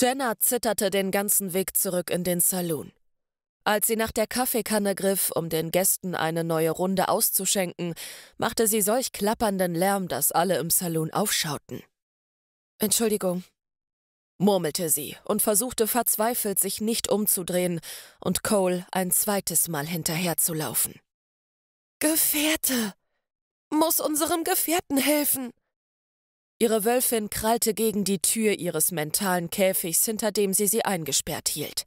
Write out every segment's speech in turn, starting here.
Jenna zitterte den ganzen Weg zurück in den Saloon. Als sie nach der Kaffeekanne griff, um den Gästen eine neue Runde auszuschenken, machte sie solch klappernden Lärm, dass alle im Saloon aufschauten. Entschuldigung, murmelte sie und versuchte verzweifelt, sich nicht umzudrehen und Cole ein zweites Mal hinterherzulaufen. Gefährte! Muss unserem Gefährten helfen! Ihre Wölfin krallte gegen die Tür ihres mentalen Käfigs, hinter dem sie sie eingesperrt hielt.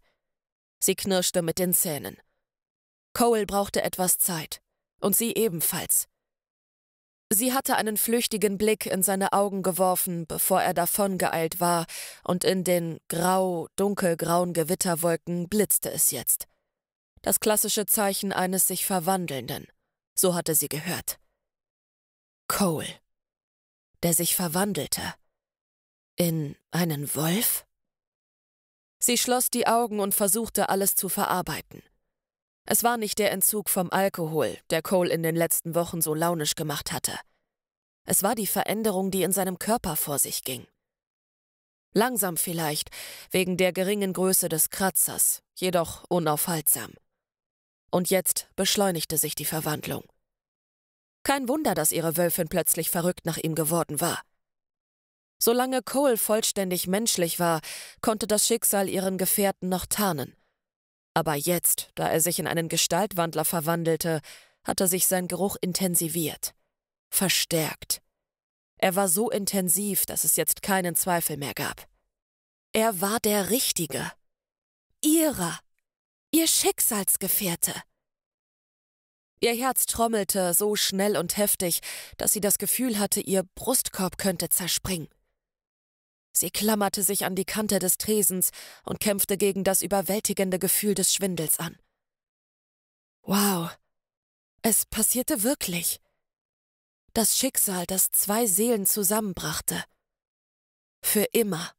Sie knirschte mit den Zähnen. Cole brauchte etwas Zeit. Und sie ebenfalls. Sie hatte einen flüchtigen Blick in seine Augen geworfen, bevor er davongeeilt war, und in den grau, dunkelgrauen Gewitterwolken blitzte es jetzt. Das klassische Zeichen eines sich Verwandelnden. So hatte sie gehört. Cole der sich verwandelte. In einen Wolf? Sie schloss die Augen und versuchte alles zu verarbeiten. Es war nicht der Entzug vom Alkohol, der Cole in den letzten Wochen so launisch gemacht hatte. Es war die Veränderung, die in seinem Körper vor sich ging. Langsam vielleicht, wegen der geringen Größe des Kratzers, jedoch unaufhaltsam. Und jetzt beschleunigte sich die Verwandlung. Kein Wunder, dass ihre Wölfin plötzlich verrückt nach ihm geworden war. Solange Cole vollständig menschlich war, konnte das Schicksal ihren Gefährten noch tarnen. Aber jetzt, da er sich in einen Gestaltwandler verwandelte, hatte sich sein Geruch intensiviert, verstärkt. Er war so intensiv, dass es jetzt keinen Zweifel mehr gab. Er war der Richtige. Ihrer. Ihr Schicksalsgefährte. Ihr Herz trommelte so schnell und heftig, dass sie das Gefühl hatte, ihr Brustkorb könnte zerspringen. Sie klammerte sich an die Kante des Tresens und kämpfte gegen das überwältigende Gefühl des Schwindels an. Wow, es passierte wirklich. Das Schicksal, das zwei Seelen zusammenbrachte. Für immer.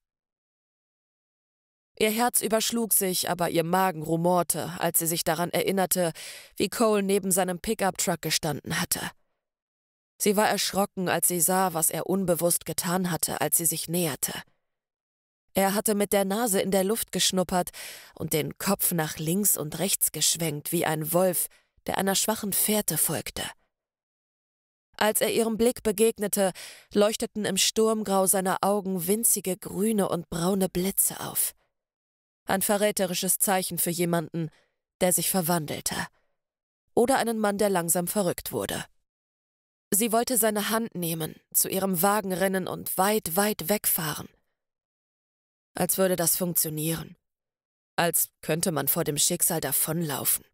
Ihr Herz überschlug sich, aber ihr Magen rumorte, als sie sich daran erinnerte, wie Cole neben seinem Pickup-Truck gestanden hatte. Sie war erschrocken, als sie sah, was er unbewusst getan hatte, als sie sich näherte. Er hatte mit der Nase in der Luft geschnuppert und den Kopf nach links und rechts geschwenkt wie ein Wolf, der einer schwachen Fährte folgte. Als er ihrem Blick begegnete, leuchteten im Sturmgrau seiner Augen winzige grüne und braune Blitze auf. Ein verräterisches Zeichen für jemanden, der sich verwandelte. Oder einen Mann, der langsam verrückt wurde. Sie wollte seine Hand nehmen, zu ihrem Wagen rennen und weit, weit wegfahren. Als würde das funktionieren. Als könnte man vor dem Schicksal davonlaufen.